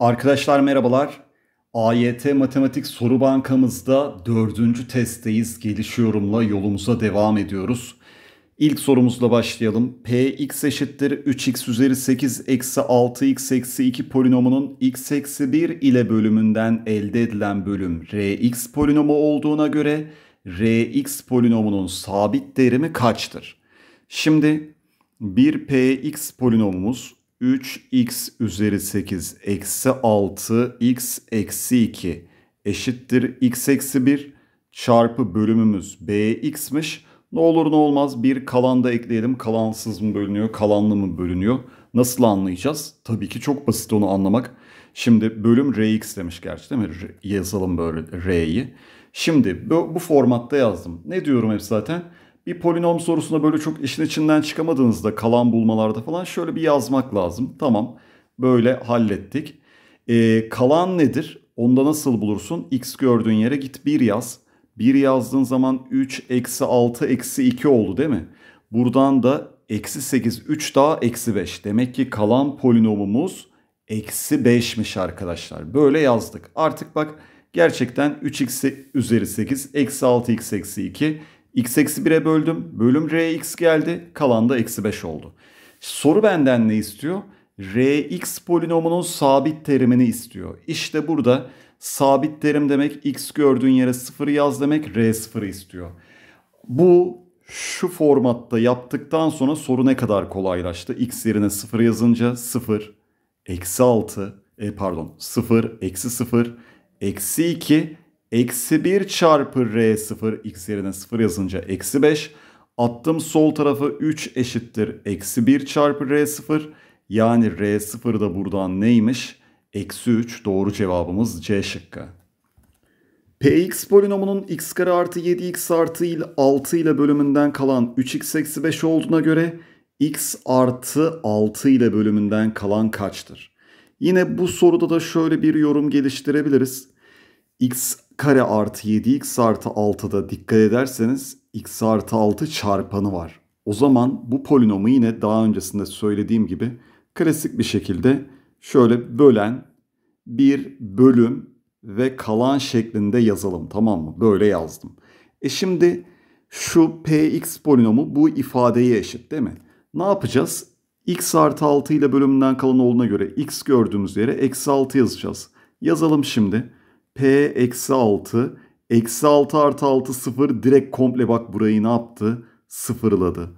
Arkadaşlar merhabalar. AYT Matematik Soru Bankamızda dördüncü testteyiz. gelişiyorumla yolumuza devam ediyoruz. İlk sorumuzla başlayalım. Px eşittir 3x üzeri 8 eksi 6x eksi 2 polinomunun x eksi 1 ile bölümünden elde edilen bölüm rx polinomu olduğuna göre rx polinomunun sabit değeri mi kaçtır? Şimdi bir px polinomumuz 3x üzeri 8 eksi 6 x eksi 2 eşittir x eksi 1 çarpı bölümümüz bx'miş. Ne olur ne olmaz bir kalan da ekleyelim. Kalansız mı bölünüyor, kalanlı mı bölünüyor? Nasıl anlayacağız? Tabii ki çok basit onu anlamak. Şimdi bölüm rx demiş gerçi değil mi? yazalım böyle r'yi. Şimdi bu, bu formatta yazdım. Ne diyorum hep zaten? bir polinom sorusunda böyle çok işin içinden çıkamadığınızda kalan bulmalarda falan şöyle bir yazmak lazım. Tamam böyle hallettik. Ee, kalan nedir? Onda nasıl bulursun? X gördüğün yere git 1 yaz. 1 yazdığın zaman 3 eksi 6 eksi 2 oldu değil mi? Buradan da eksi 8 3 daha eksi 5. Demek ki kalan polinomumuz eksi 5'miş arkadaşlar. Böyle yazdık. Artık bak gerçekten 3x üzeri 8 eksi 6x eksi 2 x eksi 1'e böldüm. Bölüm rx geldi. Kalan da eksi 5 oldu. Soru benden ne istiyor? rx polinomunun sabit terimini istiyor. İşte burada sabit terim demek x gördüğün yere 0 yaz demek r0 istiyor. Bu şu formatta yaptıktan sonra soru ne kadar kolaylaştı? x yerine 0 yazınca 0, eksi 6, e pardon 0, eksi 0, eksi 2, Eksi 1 çarpı R0 x yerine 0 yazınca eksi 5. Attım sol tarafı 3 eşittir eksi 1 çarpı R0. Yani R0 da buradan neymiş? Eksi 3 doğru cevabımız C şıkkı. Px polinomunun x kare artı 7x artı 6 ile bölümünden kalan 3x eksi 5 olduğuna göre x artı 6 ile bölümünden kalan kaçtır? Yine bu soruda da şöyle bir yorum geliştirebiliriz. x kare artı 7 x artı 6'da dikkat ederseniz x artı 6 çarpanı var. O zaman bu polinomu yine daha öncesinde söylediğim gibi klasik bir şekilde şöyle bölen bir bölüm ve kalan şeklinde yazalım tamam mı? Böyle yazdım. E şimdi şu px polinomu bu ifadeye eşit değil mi? Ne yapacağız? x artı 6 ile bölümünden kalan olduğuna göre x gördüğümüz yere eksi 6 yazacağız. Yazalım şimdi. P eksi 6. Eksi 6 artı 6 0 direkt komple bak burayı ne yaptı? Sıfırladı.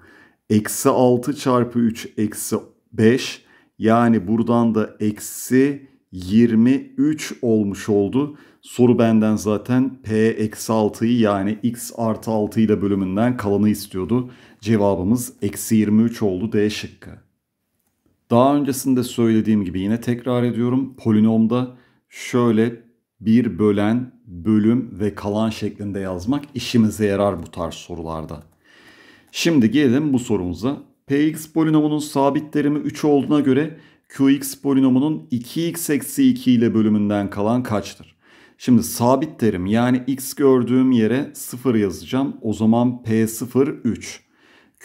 Eksi 6 çarpı 3 eksi 5. Yani buradan da eksi 23 olmuş oldu. Soru benden zaten P eksi 6'yı yani X artı 6 ile bölümünden kalanı istiyordu. Cevabımız eksi 23 oldu D şıkkı. Daha öncesinde söylediğim gibi yine tekrar ediyorum. Polinomda şöyle bir bölen, bölüm ve kalan şeklinde yazmak işimize yarar bu tarz sorularda. Şimdi gelelim bu sorumuza. Px polinomunun sabit terimi 3 olduğuna göre Qx polinomunun 2x eksi 2 ile bölümünden kalan kaçtır? Şimdi sabit terim yani x gördüğüm yere 0 yazacağım. O zaman p0 3.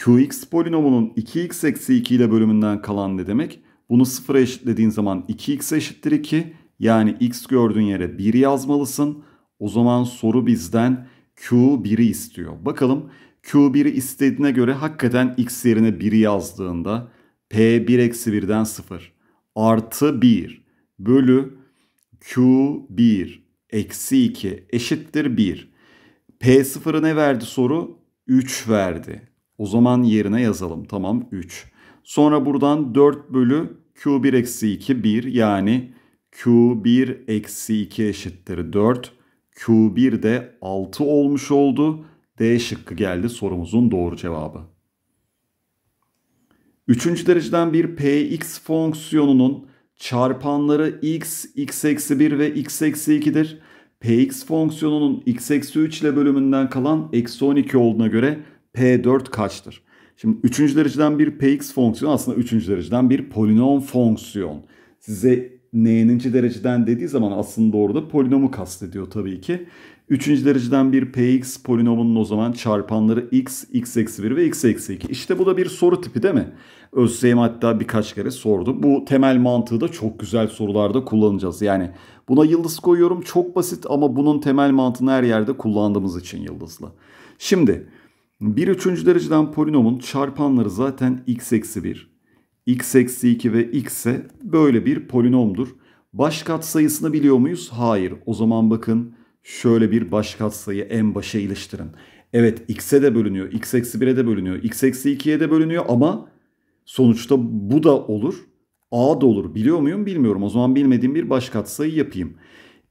Qx polinomunun 2x eksi 2 ile bölümünden kalan ne demek? Bunu 0'a eşitlediğin zaman 2x eşittir 2. Yani x gördüğün yere 1 yazmalısın. O zaman soru bizden Q1'i istiyor. Bakalım Q1'i istediğine göre hakikaten x yerine 1'i yazdığında P1 eksi 1'den 0 artı 1 bölü Q1 eksi 2 eşittir 1. P0'ı ne verdi soru? 3 verdi. O zaman yerine yazalım. Tamam 3. Sonra buradan 4 bölü Q1 eksi 2 1 yani Q1 eksi 2 eşittir 4. Q1 de 6 olmuş oldu. D şıkkı geldi sorumuzun doğru cevabı. Üçüncü dereceden bir px fonksiyonunun çarpanları x, x eksi 1 ve x eksi 2'dir. px fonksiyonunun x eksi 3 ile bölümünden kalan eksi 12 olduğuna göre p4 kaçtır? Şimdi üçüncü dereceden bir px fonksiyonu aslında üçüncü dereceden bir polinom fonksiyon. Size n'ninci dereceden dediği zaman aslında orada polinomu kastediyor tabii ki. Üçüncü dereceden bir px polinomunun o zaman çarpanları x, x eksi 1 ve x eksi 2. İşte bu da bir soru tipi değil mi? Özseyim hatta birkaç kere sordu. Bu temel mantığı da çok güzel sorularda kullanacağız. Yani buna yıldız koyuyorum çok basit ama bunun temel mantığını her yerde kullandığımız için yıldızlı. Şimdi bir üçüncü dereceden polinomun çarpanları zaten x eksi 1, x eksi 2 ve x'e böyle bir polinomdur. Baş katsayısını biliyor muyuz? Hayır. O zaman bakın şöyle bir baş katsayı en başa iliştirin. Evet x'e de bölünüyor. x eksi 1'e de bölünüyor. x eksi 2'ye de bölünüyor ama sonuçta bu da olur. A da olur. Biliyor muyum? Bilmiyorum. O zaman bilmediğim bir baş katsayı yapayım.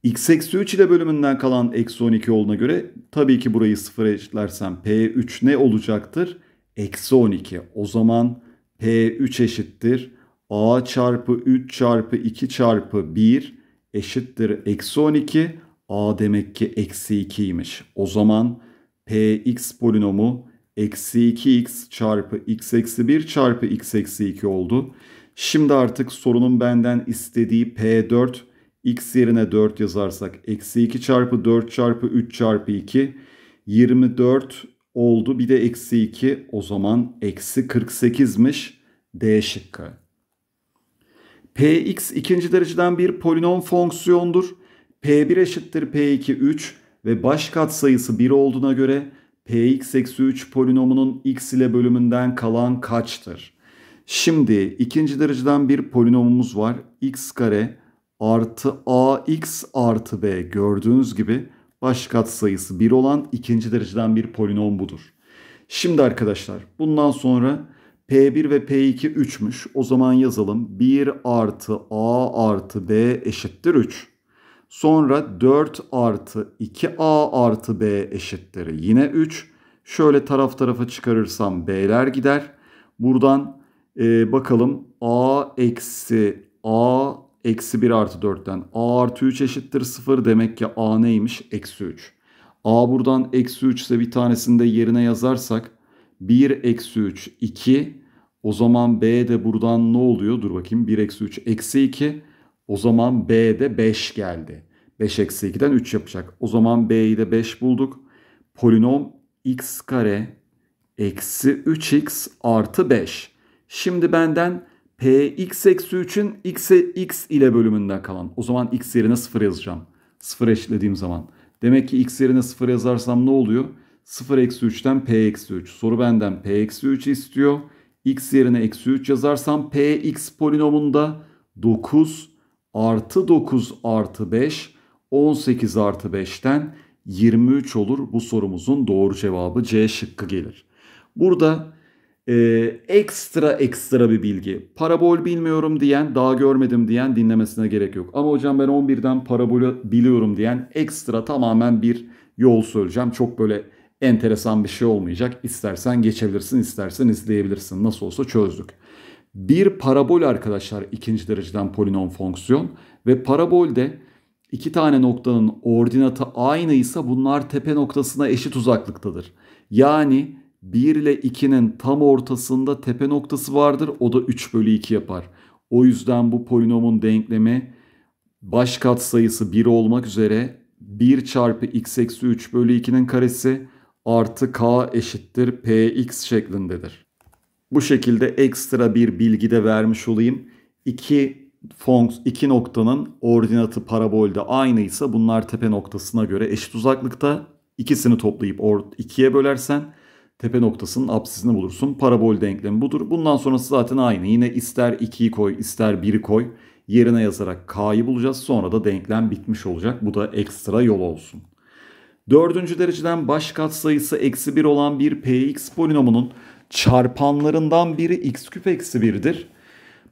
x eksi 3 ile bölümünden kalan eksi 12 olduğuna göre tabii ki burayı sıfır eşitlersem P3 ne olacaktır? Eksi 12. O zaman P3 eşittir. A çarpı 3 çarpı 2 çarpı 1 eşittir eksi 12. A demek ki eksi 2 2'ymiş. O zaman Px polinomu eksi 2x çarpı x eksi 1 çarpı x eksi 2 oldu. Şimdi artık sorunun benden istediği P4 x yerine 4 yazarsak eksi 2 çarpı 4 çarpı 3 çarpı 2 24 oldu. Bir de eksi 2 o zaman eksi 48'miş D şıkkı. Px ikinci dereceden bir polinom fonksiyondur. P1 eşittir P2 3 ve baş sayısı 1 olduğuna göre Px eksi 3 polinomunun x ile bölümünden kalan kaçtır? Şimdi ikinci dereceden bir polinomumuz var. x kare artı ax artı b gördüğünüz gibi baş sayısı 1 olan ikinci dereceden bir polinom budur. Şimdi arkadaşlar bundan sonra P1 ve P2 3'müş. O zaman yazalım. 1 artı A artı B eşittir 3. Sonra 4 artı 2A artı B eşittir yine 3. Şöyle taraf tarafa çıkarırsam B'ler gider. Buradan e, bakalım A eksi A Eksi 1 artı 4'ten a artı 3 eşittir 0. Demek ki a neymiş? Eksi 3. a buradan eksi 3 ise bir tanesini de yerine yazarsak 1 eksi 3 2. O zaman b de buradan ne oluyor? Dur bakayım 1 eksi 3 eksi 2. O zaman b de 5 geldi. 5 eksi 2'den 3 yapacak. O zaman b'yi de 5 bulduk. Polinom x kare eksi 3x artı 5. Şimdi benden px eksi 3'ün x'e x ile bölümünden kalan. O zaman x yerine 0 yazacağım. 0 eşitlediğim zaman. Demek ki x yerine 0 yazarsam ne oluyor? 0 eksi 3'ten p eksi 3. Soru benden p eksi 3 istiyor. x yerine eksi 3 yazarsam px polinomunda 9 artı 9 artı 5 18 artı 5'ten 23 olur. Bu sorumuzun doğru cevabı C şıkkı gelir. Burada e, ekstra ekstra bir bilgi. Parabol bilmiyorum diyen, daha görmedim diyen dinlemesine gerek yok. Ama hocam ben 11'den parabolü biliyorum diyen ekstra tamamen bir yol söyleyeceğim. Çok böyle enteresan bir şey olmayacak. İstersen geçebilirsin, istersen izleyebilirsin. Nasıl olsa çözdük. Bir parabol arkadaşlar ikinci dereceden polinom fonksiyon ve parabolde iki tane noktanın ordinatı aynıysa bunlar tepe noktasına eşit uzaklıktadır. Yani 1 ile 2'nin tam ortasında tepe noktası vardır. O da 3 bölü 2 yapar. O yüzden bu polinomun denklemi baş katsayısı 1 olmak üzere 1 çarpı x eksi 3 bölü 2'nin karesi artı k eşittir px şeklindedir. Bu şekilde ekstra bir bilgi de vermiş olayım. İki, fonks, iki noktanın ordinatı parabolde aynıysa bunlar tepe noktasına göre eşit uzaklıkta. İkisini toplayıp 2'ye bölersen tepe noktasının apsisini bulursun. Parabol denklemi budur. Bundan sonrası zaten aynı. Yine ister 2'yi koy ister 1'i koy. Yerine yazarak k'yı bulacağız. Sonra da denklem bitmiş olacak. Bu da ekstra yol olsun. Dördüncü dereceden baş katsayısı eksi 1 olan bir px polinomunun çarpanlarından biri x küp eksi 1'dir.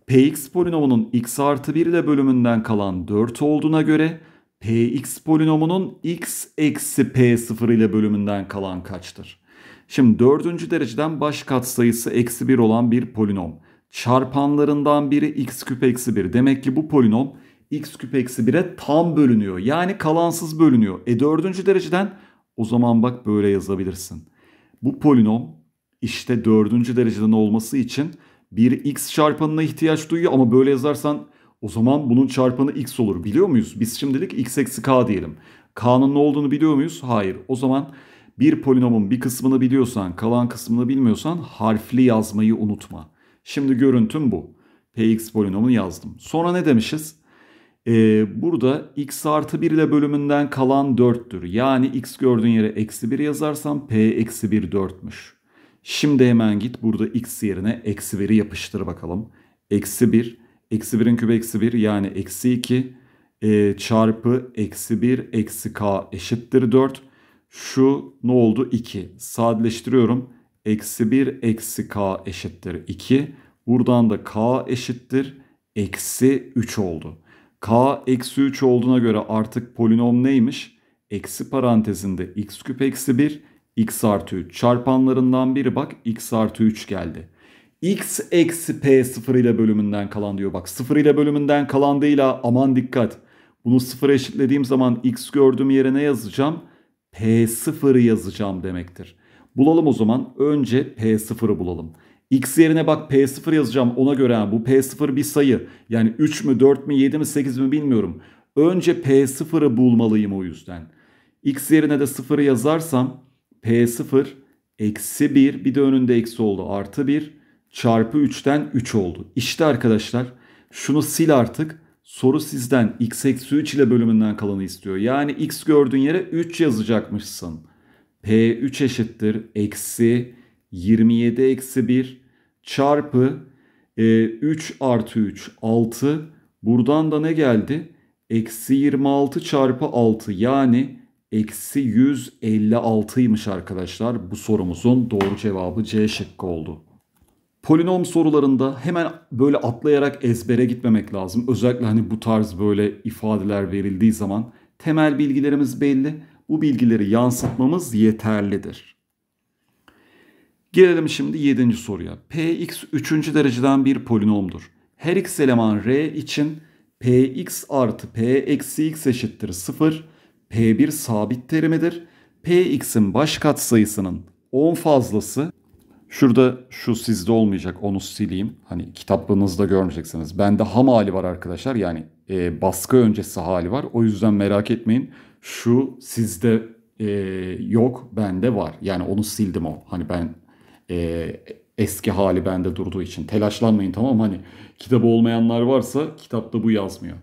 px polinomunun x artı 1 ile bölümünden kalan 4 olduğuna göre px polinomunun x eksi p0 ile bölümünden kalan kaçtır? Şimdi dördüncü dereceden baş katsayısı eksi 1 olan bir polinom. Çarpanlarından biri x küp eksi 1. Demek ki bu polinom x küp eksi 1'e tam bölünüyor. Yani kalansız bölünüyor. E dördüncü dereceden o zaman bak böyle yazabilirsin. Bu polinom işte dördüncü dereceden olması için bir x çarpanına ihtiyaç duyuyor ama böyle yazarsan o zaman bunun çarpanı x olur biliyor muyuz? Biz şimdilik x eksi k diyelim. k'nın ne olduğunu biliyor muyuz? Hayır. O zaman bir polinomun bir kısmını biliyorsan kalan kısmını bilmiyorsan harfli yazmayı unutma. Şimdi görüntüm bu. Px polinomunu yazdım. Sonra ne demişiz? Ee, burada x artı 1 ile bölümünden kalan 4'tür. Yani x gördüğün yere eksi 1 yazarsam p eksi 1 4'müş. Şimdi hemen git burada x yerine eksi 1'i yapıştır bakalım. Eksi 1, eksi 1'in kübü eksi 1 yani eksi 2 e, çarpı eksi 1 eksi k eşittir 4. Şu ne oldu? 2. Sadeleştiriyorum. Eksi 1 eksi k eşittir 2. Buradan da k eşittir. Eksi 3 oldu. k eksi 3 olduğuna göre artık polinom neymiş? Eksi parantezinde x küp eksi 1 x artı 3 çarpanlarından biri bak x artı 3 geldi. x eksi p 0 ile bölümünden kalan diyor bak 0 ile bölümünden kalan değil ha aman dikkat. Bunu 0 eşitlediğim zaman x gördüğüm yere ne yazacağım? P0 yazacağım demektir. Bulalım o zaman. Önce P0'ı bulalım. X yerine bak P0 yazacağım ona göre bu P0 bir sayı. Yani 3 mü 4 mü 7 mi 8 mi bilmiyorum. Önce P0'ı bulmalıyım o yüzden. X yerine de 0 yazarsam P0 eksi 1 bir de önünde eksi oldu artı 1 çarpı 3'ten 3 oldu. İşte arkadaşlar şunu sil artık soru sizden x eksi 3 ile bölümünden kalanı istiyor. Yani x gördüğün yere 3 yazacakmışsın. P3 eşittir eksi 27 eksi 1 çarpı e, 3 artı 3 6 buradan da ne geldi? Eksi 26 çarpı 6 yani eksi 156'ymış arkadaşlar. Bu sorumuzun doğru cevabı C şıkkı oldu polinom sorularında hemen böyle atlayarak ezbere gitmemek lazım. Özellikle hani bu tarz böyle ifadeler verildiği zaman temel bilgilerimiz belli. Bu bilgileri yansıtmamız yeterlidir. Gelelim şimdi 7. soruya. Px 3. dereceden bir polinomdur. Her x eleman r için px artı p eksi x eşittir 0. p1 sabit terimidir. px'in baş katsayısının 10 fazlası Şurada şu sizde olmayacak onu sileyim. Hani kitaplığınızda görmeyeceksiniz. Bende ham hali var arkadaşlar. Yani e, baskı öncesi hali var. O yüzden merak etmeyin. Şu sizde e, yok bende var. Yani onu sildim o. Hani ben e, eski hali bende durduğu için. Telaşlanmayın tamam Hani kitabı olmayanlar varsa kitapta bu yazmıyor.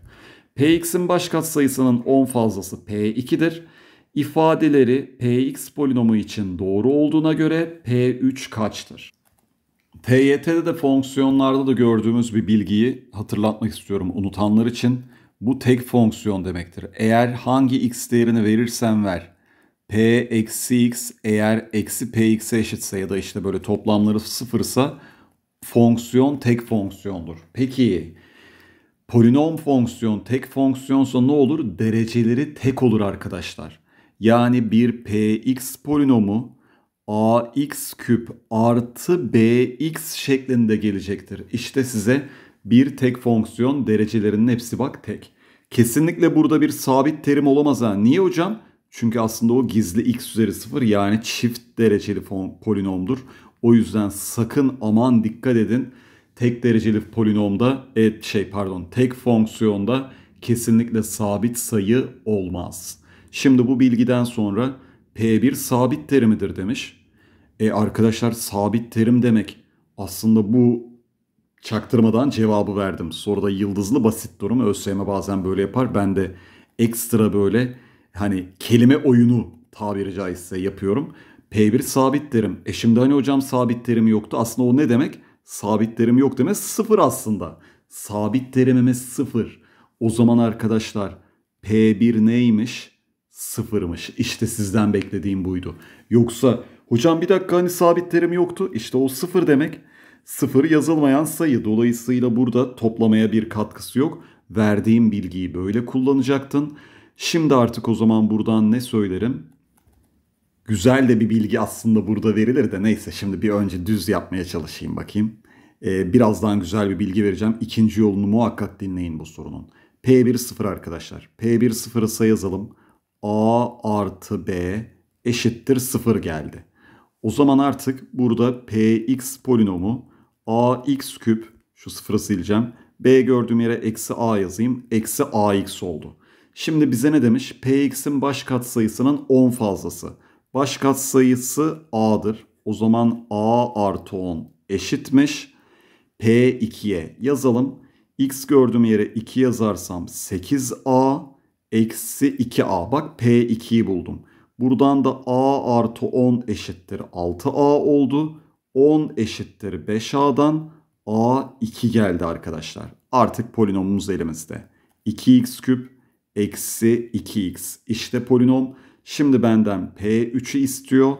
Px'in baş sayısının 10 fazlası P2'dir ifadeleri px polinomu için doğru olduğuna göre p3 kaçtır? TYT'de de fonksiyonlarda da gördüğümüz bir bilgiyi hatırlatmak istiyorum unutanlar için. Bu tek fonksiyon demektir. Eğer hangi x değerini verirsen ver. p eksi x eğer eksi px'e eşitse ya da işte böyle toplamları sıfırsa fonksiyon tek fonksiyondur. Peki polinom fonksiyon tek fonksiyonsa ne olur? Dereceleri tek olur arkadaşlar yani bir px polinomu ax küp artı bx şeklinde gelecektir. İşte size bir tek fonksiyon derecelerinin hepsi bak tek. Kesinlikle burada bir sabit terim olamaz ha. Niye hocam? Çünkü aslında o gizli x üzeri 0 yani çift dereceli polinomdur. O yüzden sakın aman dikkat edin. Tek dereceli polinomda et şey pardon tek fonksiyonda kesinlikle sabit sayı olmaz. Şimdi bu bilgiden sonra P1 sabit terimidir demiş. E arkadaşlar sabit terim demek aslında bu çaktırmadan cevabı verdim. Soruda yıldızlı basit durum ÖSYM bazen böyle yapar. Ben de ekstra böyle hani kelime oyunu tabiri caizse yapıyorum. P1 sabit terim. E şimdi hani hocam sabit terim yoktu. Aslında o ne demek? Sabit terim yok demek sıfır aslında. Sabit terimimiz sıfır. O zaman arkadaşlar P1 neymiş? Sıfırmış. İşte sizden beklediğim buydu. Yoksa hocam bir dakika hani sabit terim yoktu. İşte o sıfır demek. Sıfır yazılmayan sayı. Dolayısıyla burada toplamaya bir katkısı yok. Verdiğim bilgiyi böyle kullanacaktın. Şimdi artık o zaman buradan ne söylerim? Güzel de bir bilgi aslında burada verilir de neyse şimdi bir önce düz yapmaya çalışayım bakayım. Ee, birazdan güzel bir bilgi vereceğim. İkinci yolunu muhakkak dinleyin bu sorunun. P1 sıfır arkadaşlar. P1 sıfırı sayı yazalım a artı b eşittir 0 geldi. O zaman artık burada px polinomu ax küp şu sıfırı sileceğim. b gördüğüm yere eksi a yazayım. Eksi ax oldu. Şimdi bize ne demiş? px'in baş katsayısının 10 fazlası. Baş katsayısı a'dır. O zaman a artı 10 eşitmiş. p2'ye yazalım. x gördüğüm yere 2 yazarsam 8a eksi 2a. Bak P2'yi buldum. Buradan da A artı 10 eşittir 6A oldu. 10 eşittir 5A'dan A 2 geldi arkadaşlar. Artık polinomumuz elimizde. 2x küp eksi 2x. İşte polinom. Şimdi benden P3'ü istiyor.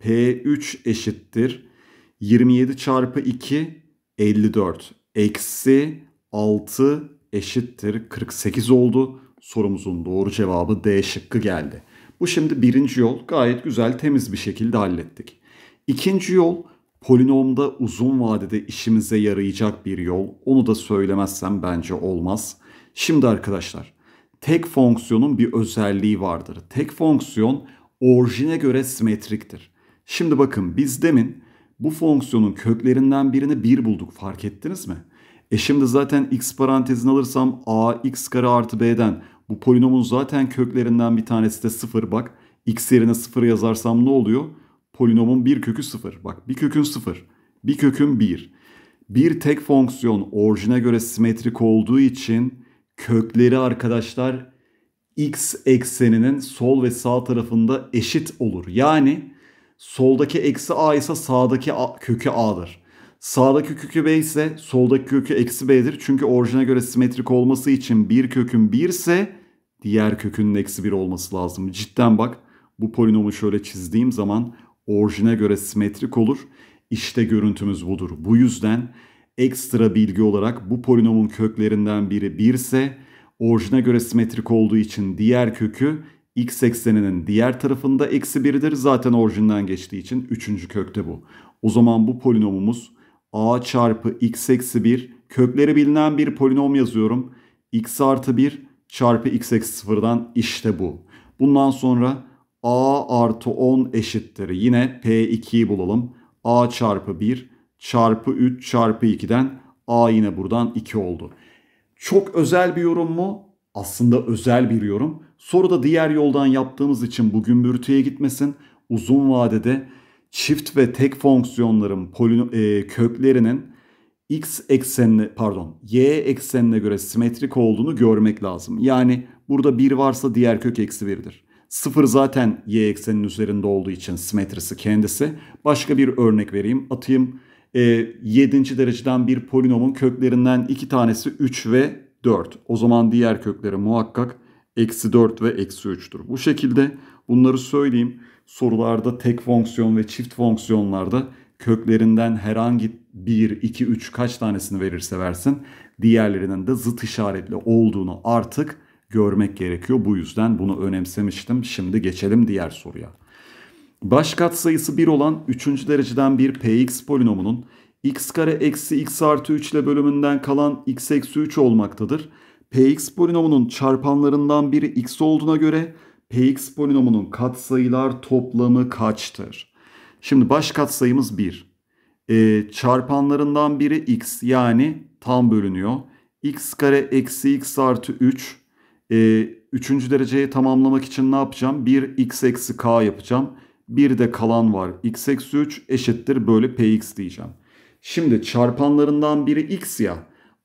P3 eşittir. 27 çarpı 2 54. Eksi 6 eşittir 48 oldu. Sorumuzun doğru cevabı D şıkkı geldi. Bu şimdi birinci yol gayet güzel temiz bir şekilde hallettik. İkinci yol polinomda uzun vadede işimize yarayacak bir yol. Onu da söylemezsem bence olmaz. Şimdi arkadaşlar tek fonksiyonun bir özelliği vardır. Tek fonksiyon orijine göre simetriktir. Şimdi bakın biz demin bu fonksiyonun köklerinden birini 1 bulduk fark ettiniz mi? E şimdi zaten x parantezini alırsam a x kare artı b'den bu polinomun zaten köklerinden bir tanesi de 0 bak. X yerine 0 yazarsam ne oluyor? Polinomun bir kökü 0. Bak bir kökün 0. Bir kökün 1. Bir tek fonksiyon orijine göre simetrik olduğu için kökleri arkadaşlar x ekseninin sol ve sağ tarafında eşit olur. Yani soldaki eksi a ise sağdaki a, kökü a'dır. Sağdaki kökü b ise soldaki kökü eksi b'dir. Çünkü orijine göre simetrik olması için bir kökün 1 ise diğer kökünün eksi 1 olması lazım. Cidden bak bu polinomu şöyle çizdiğim zaman orijine göre simetrik olur. İşte görüntümüz budur. Bu yüzden ekstra bilgi olarak bu polinomun köklerinden biri 1 ise orijine göre simetrik olduğu için diğer kökü x ekseninin diğer tarafında eksi 1'dir. Zaten orijinden geçtiği için 3. kökte bu. O zaman bu polinomumuz a çarpı x eksi 1 kökleri bilinen bir polinom yazıyorum. x artı 1 çarpı x eksi sıfırdan işte bu. Bundan sonra a artı 10 eşittir. Yine p2'yi bulalım. a çarpı 1 çarpı 3 çarpı 2'den a yine buradan 2 oldu. Çok özel bir yorum mu? Aslında özel bir yorum. Soruda diğer yoldan yaptığımız için bu gümbürtüye gitmesin. Uzun vadede çift ve tek fonksiyonların e, köklerinin x eksenine pardon y eksenine göre simetrik olduğunu görmek lazım. Yani burada 1 varsa diğer kök eksi 1'dir. 0 zaten y eksenin üzerinde olduğu için simetrisi kendisi. Başka bir örnek vereyim. Atayım e, ee, 7. dereceden bir polinomun köklerinden 2 tanesi 3 ve 4. O zaman diğer kökleri muhakkak eksi 4 ve eksi 3'tür. Bu şekilde bunları söyleyeyim. Sorularda tek fonksiyon ve çift fonksiyonlarda köklerinden herhangi 1, 2, 3 kaç tanesini verirse versin diğerlerinin de zıt işaretli olduğunu artık görmek gerekiyor. Bu yüzden bunu önemsemiştim. Şimdi geçelim diğer soruya. Baş katsayısı 1 olan 3. dereceden bir px polinomunun x kare eksi x artı 3 ile bölümünden kalan x eksi 3 olmaktadır. px polinomunun çarpanlarından biri x olduğuna göre px polinomunun katsayılar toplamı kaçtır? Şimdi baş katsayımız 1 e, çarpanlarından biri x yani tam bölünüyor. x kare eksi x artı 3. E, ee, üçüncü dereceyi tamamlamak için ne yapacağım? 1 x eksi k yapacağım. Bir de kalan var. x eksi 3 eşittir böyle px diyeceğim. Şimdi çarpanlarından biri x ya.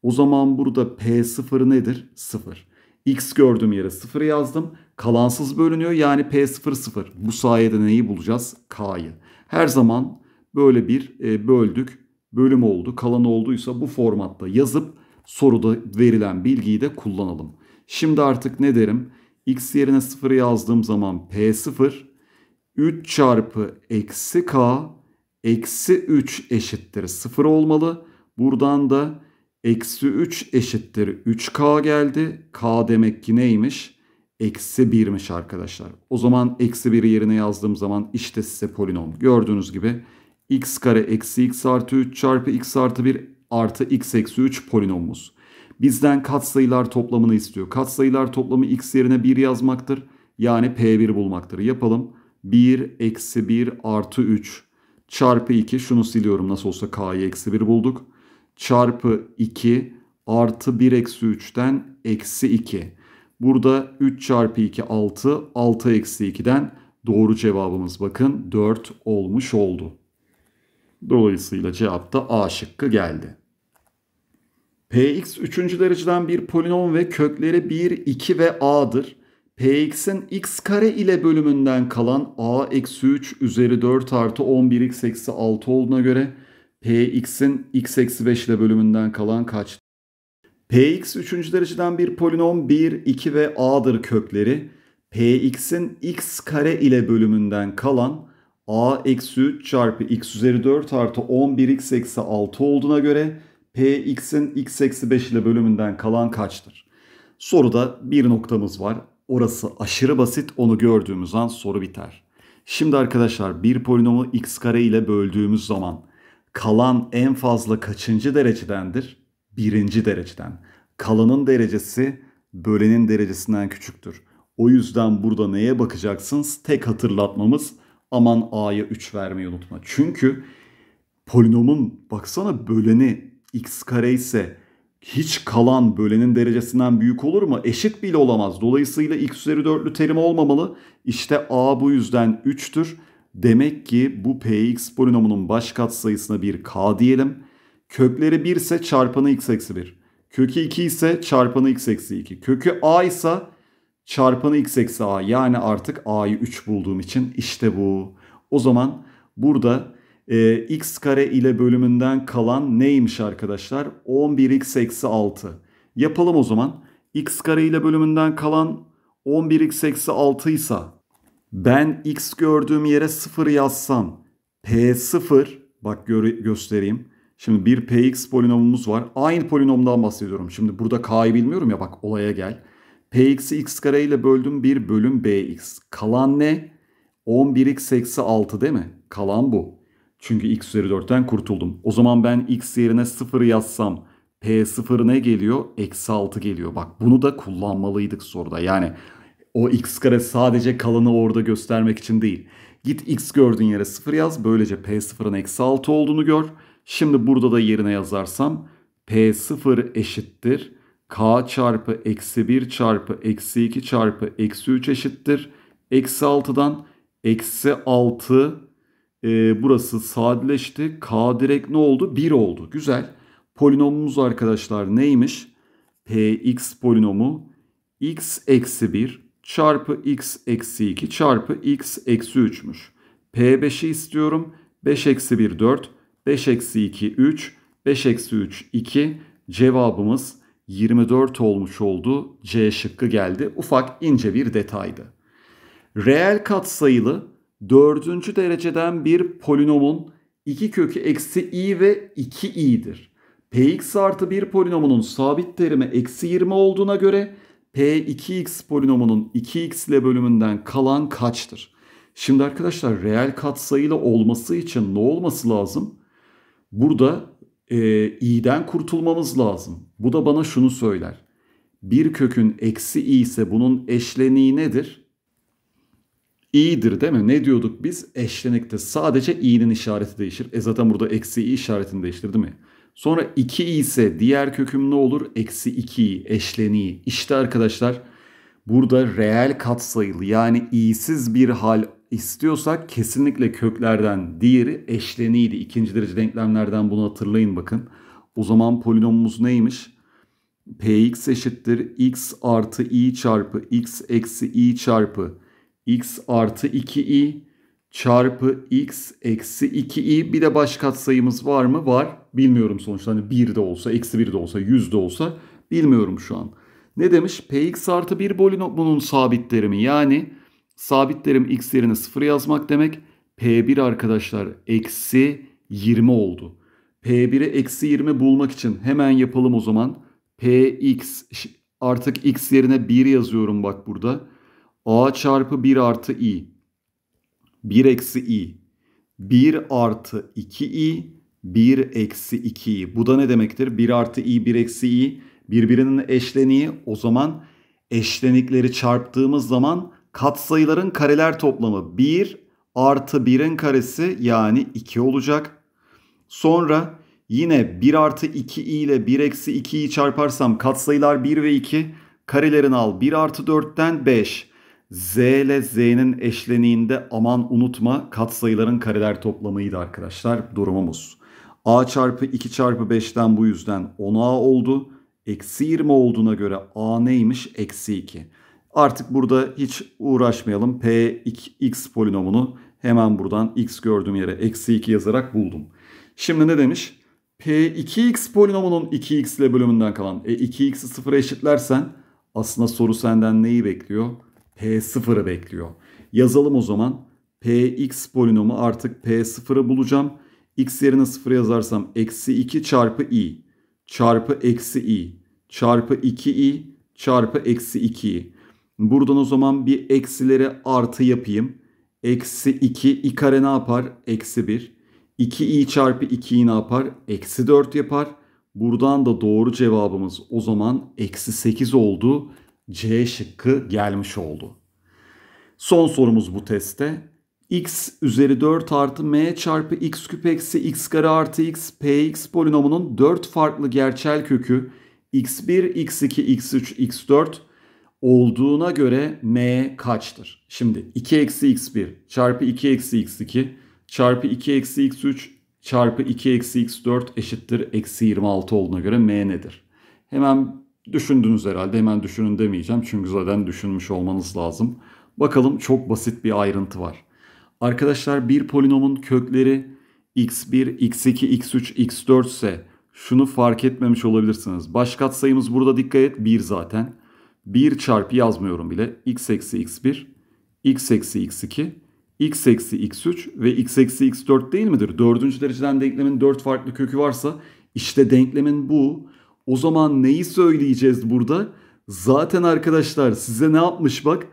O zaman burada p0 nedir? 0. x gördüğüm yere 0 yazdım. Kalansız bölünüyor yani p0 0. Bu sayede neyi bulacağız? k'yı. Her zaman böyle bir e, böldük bölüm oldu. Kalan olduysa bu formatta yazıp soruda verilen bilgiyi de kullanalım. Şimdi artık ne derim? X yerine 0 yazdığım zaman P0 3 çarpı eksi K eksi 3 eşittir 0 olmalı. Buradan da eksi 3 eşittir 3K geldi. K demek ki neymiş? Eksi 1'miş arkadaşlar. O zaman eksi 1'i yerine yazdığım zaman işte size polinom. Gördüğünüz gibi x kare eksi x artı 3 çarpı x artı 1 artı x eksi 3 polinomumuz. Bizden katsayılar toplamını istiyor. Katsayılar toplamı x yerine 1 yazmaktır. Yani p1 bulmaktır. Yapalım. 1 eksi 1 artı 3 çarpı 2 şunu siliyorum nasıl olsa k'yı eksi 1 bulduk. Çarpı 2 artı 1 eksi 3'ten eksi 2. Burada 3 çarpı 2 6 6 eksi 2'den doğru cevabımız bakın 4 olmuş oldu. Dolayısıyla cevapta A şıkkı geldi. Px üçüncü dereceden bir polinom ve kökleri 1, 2 ve a'dır. Px'in x kare ile bölümünden kalan a eksi 3 üzeri 4 artı 11 x eksi 6 olduğuna göre Px'in x eksi 5 ile bölümünden kalan kaç? Px üçüncü dereceden bir polinom 1, 2 ve a'dır kökleri. Px'in x kare ile bölümünden kalan a eksi 3 çarpı x üzeri 4 artı 11x eksi 6 olduğuna göre px'in x eksi 5 ile bölümünden kalan kaçtır? Soruda bir noktamız var. Orası aşırı basit onu gördüğümüz an soru biter. Şimdi arkadaşlar bir polinomu x kare ile böldüğümüz zaman kalan en fazla kaçıncı derecedendir? Birinci dereceden. Kalanın derecesi bölenin derecesinden küçüktür. O yüzden burada neye bakacaksınız? Tek hatırlatmamız aman a'ya 3 vermeyi unutma. Çünkü polinomun baksana böleni x kare ise hiç kalan bölenin derecesinden büyük olur mu? Eşit bile olamaz. Dolayısıyla x üzeri 4'lü terim olmamalı. İşte a bu yüzden 3'tür. Demek ki bu px polinomunun baş sayısına bir k diyelim. Kökleri 1 ise çarpanı x eksi 1. Kökü 2 ise çarpanı x eksi 2. Kökü a ise çarpanı x eksi a yani artık a'yı 3 bulduğum için işte bu. O zaman burada e, x kare ile bölümünden kalan neymiş arkadaşlar? 11x eksi 6. Yapalım o zaman. x kare ile bölümünden kalan 11x eksi 6 ise ben x gördüğüm yere 0 yazsam p0 bak gö göstereyim. Şimdi bir px polinomumuz var. Aynı polinomdan bahsediyorum. Şimdi burada k'yı bilmiyorum ya bak olaya gel. Px'i x kare ile böldüm 1 bölüm bx. Kalan ne? 11x eksi 6 değil mi? Kalan bu. Çünkü x üzeri 4'ten kurtuldum. O zaman ben x yerine 0 yazsam p0 ne geliyor? Eksi 6 geliyor. Bak bunu da kullanmalıydık soruda. Yani o x kare sadece kalanı orada göstermek için değil. Git x gördüğün yere 0 yaz. Böylece p0'ın eksi 6 olduğunu gör. Şimdi burada da yerine yazarsam p0 eşittir k çarpı eksi 1 çarpı eksi 2 çarpı eksi 3 eşittir. Eksi 6'dan eksi 6 e, burası sadeleşti. K direkt ne oldu? 1 oldu. Güzel. Polinomumuz arkadaşlar neymiş? Px polinomu x eksi 1 çarpı x eksi 2 çarpı x eksi 3'müş. P5'i istiyorum. 5 eksi 1 4, 5 eksi 2 3, 5 eksi 3 2. Cevabımız 24 olmuş oldu. C şıkkı geldi. Ufak ince bir detaydı. Reel katsayılı 4. dereceden bir polinomun 2 kökü eksi i ve 2i'dir. px artı bir polinomunun sabit terimi eksi 20 olduğuna göre p2x polinomunun 2x ile bölümünden kalan kaçtır? Şimdi arkadaşlar reel katsayılı olması için ne olması lazım? Burada e, i'den kurtulmamız lazım. Bu da bana şunu söyler. Bir kökün eksi i ise bunun eşleniği nedir? i'dir değil mi? Ne diyorduk biz? Eşlenekte sadece i'nin işareti değişir. E zaten burada eksi i işaretini değiştir değil mi? Sonra 2 i ise diğer köküm ne olur? Eksi 2 i eşleniği. İşte arkadaşlar burada reel katsayılı yani i'siz bir hal istiyorsak kesinlikle köklerden diğeri eşleniydi. İkinci derece denklemlerden bunu hatırlayın bakın. O zaman polinomumuz neymiş? px eşittir x artı i çarpı x eksi i çarpı x artı 2i çarpı x eksi 2i bir de baş katsayımız var mı? Var. Bilmiyorum sonuçta hani 1 de olsa, eksi 1 de olsa, 100 de olsa bilmiyorum şu an. Ne demiş? px artı 1 polinomunun sabit terimi yani Sabitlerim x yerine 0 yazmak demek. P1 arkadaşlar eksi 20 oldu. p 1e eksi 20 bulmak için hemen yapalım o zaman. Px artık x yerine 1 yazıyorum bak burada. A çarpı 1 artı i. 1 eksi i. 1 artı 2i. 1 eksi 2i. Bu da ne demektir? 1 artı i 1 eksi i. Birbirinin eşleniği o zaman eşlenikleri çarptığımız zaman katsayıların kareler toplamı 1 artı 1'in karesi yani 2 olacak. Sonra yine 1 artı 2 i ile 1 eksi 2'yi çarparsam katsayılar 1 ve 2 karelerini al 1 artı 4'ten 5. Z ile Z'nin eşleniğinde aman unutma katsayıların kareler toplamıydı arkadaşlar durumumuz. A çarpı 2 çarpı 5'ten bu yüzden 10A oldu. Eksi 20 olduğuna göre A neymiş? Eksi 2. Artık burada hiç uğraşmayalım. P2x polinomunu hemen buradan x gördüğüm yere eksi 2 yazarak buldum. Şimdi ne demiş? P2x polinomunun 2x ile bölümünden kalan. E 2x'i 0'a eşitlersen aslında soru senden neyi bekliyor? P0'ı bekliyor. Yazalım o zaman. Px polinomu artık P0'ı bulacağım. X yerine 0 yazarsam eksi 2 çarpı i çarpı eksi i çarpı 2i çarpı eksi 2i. Buradan o zaman bir eksilere artı yapayım. Eksi 2 i kare ne yapar? Eksi 1. 2i çarpı 2'yi ne yapar? Eksi 4 yapar. Buradan da doğru cevabımız o zaman eksi 8 oldu. C şıkkı gelmiş oldu. Son sorumuz bu testte. x üzeri 4 artı m çarpı x küp eksi x kare artı x px polinomunun 4 farklı gerçel kökü x1, x2, x3, x4 olduğuna göre m kaçtır? Şimdi 2 eksi x1 çarpı 2 eksi x2 çarpı 2 eksi x3 çarpı 2 eksi x4 eşittir eksi 26 olduğuna göre m nedir? Hemen düşündünüz herhalde hemen düşünün demeyeceğim çünkü zaten düşünmüş olmanız lazım. Bakalım çok basit bir ayrıntı var. Arkadaşlar bir polinomun kökleri x1, x2, x3, x4 ise şunu fark etmemiş olabilirsiniz. Baş katsayımız burada dikkat et 1 zaten. 1 çarpı yazmıyorum bile. x eksi x1, x eksi x2, x eksi x3 ve x eksi x4 değil midir? Dördüncü dereceden denklemin 4 farklı kökü varsa işte denklemin bu. O zaman neyi söyleyeceğiz burada? Zaten arkadaşlar size ne yapmış bak.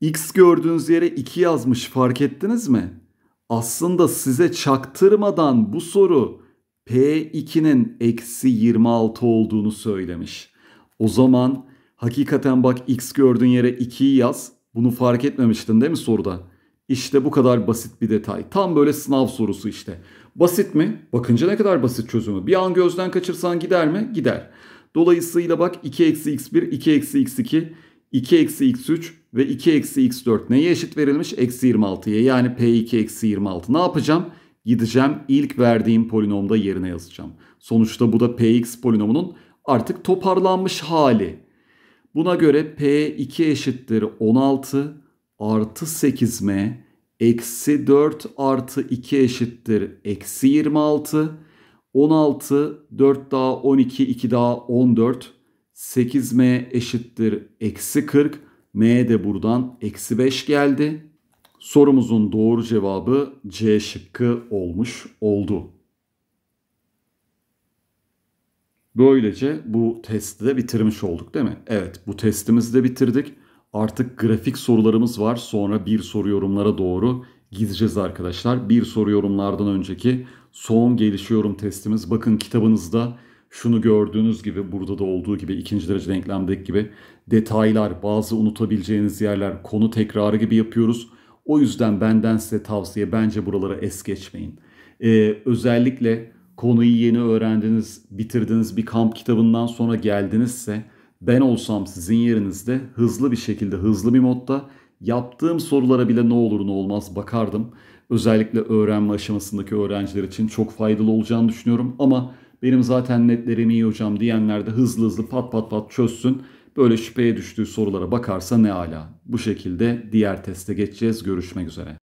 X gördüğünüz yere 2 yazmış fark ettiniz mi? Aslında size çaktırmadan bu soru P2'nin eksi 26 olduğunu söylemiş. O zaman Hakikaten bak x gördüğün yere 2'yi yaz. Bunu fark etmemiştin değil mi soruda? İşte bu kadar basit bir detay. Tam böyle sınav sorusu işte. Basit mi? Bakınca ne kadar basit çözümü. Bir an gözden kaçırsan gider mi? Gider. Dolayısıyla bak 2 eksi x1, 2 eksi x2, 2 eksi x3 ve 2 eksi x4 neye eşit verilmiş? Eksi 26'ya yani p2 eksi 26. Ne yapacağım? Gideceğim ilk verdiğim polinomda yerine yazacağım. Sonuçta bu da px polinomunun artık toparlanmış hali. Buna göre P2 eşittir 16 artı 8M eksi 4 artı 2 eşittir eksi 26. 16 4 daha 12 2 daha 14 8M eşittir eksi 40 M de buradan eksi 5 geldi. Sorumuzun doğru cevabı C şıkkı olmuş oldu. Böylece bu testi de bitirmiş olduk değil mi? Evet bu testimizi de bitirdik. Artık grafik sorularımız var. Sonra bir soru yorumlara doğru gideceğiz arkadaşlar. Bir soru yorumlardan önceki son gelişiyorum testimiz. Bakın kitabınızda şunu gördüğünüz gibi burada da olduğu gibi ikinci derece denklemdeki gibi detaylar bazı unutabileceğiniz yerler konu tekrarı gibi yapıyoruz. O yüzden benden size tavsiye bence buralara es geçmeyin. Ee, özellikle konuyu yeni öğrendiniz, bitirdiniz bir kamp kitabından sonra geldinizse ben olsam sizin yerinizde hızlı bir şekilde, hızlı bir modda yaptığım sorulara bile ne olur ne olmaz bakardım. Özellikle öğrenme aşamasındaki öğrenciler için çok faydalı olacağını düşünüyorum ama benim zaten netlerim iyi hocam diyenler de hızlı hızlı pat pat pat çözsün. Böyle şüpheye düştüğü sorulara bakarsa ne ala. Bu şekilde diğer teste geçeceğiz. Görüşmek üzere.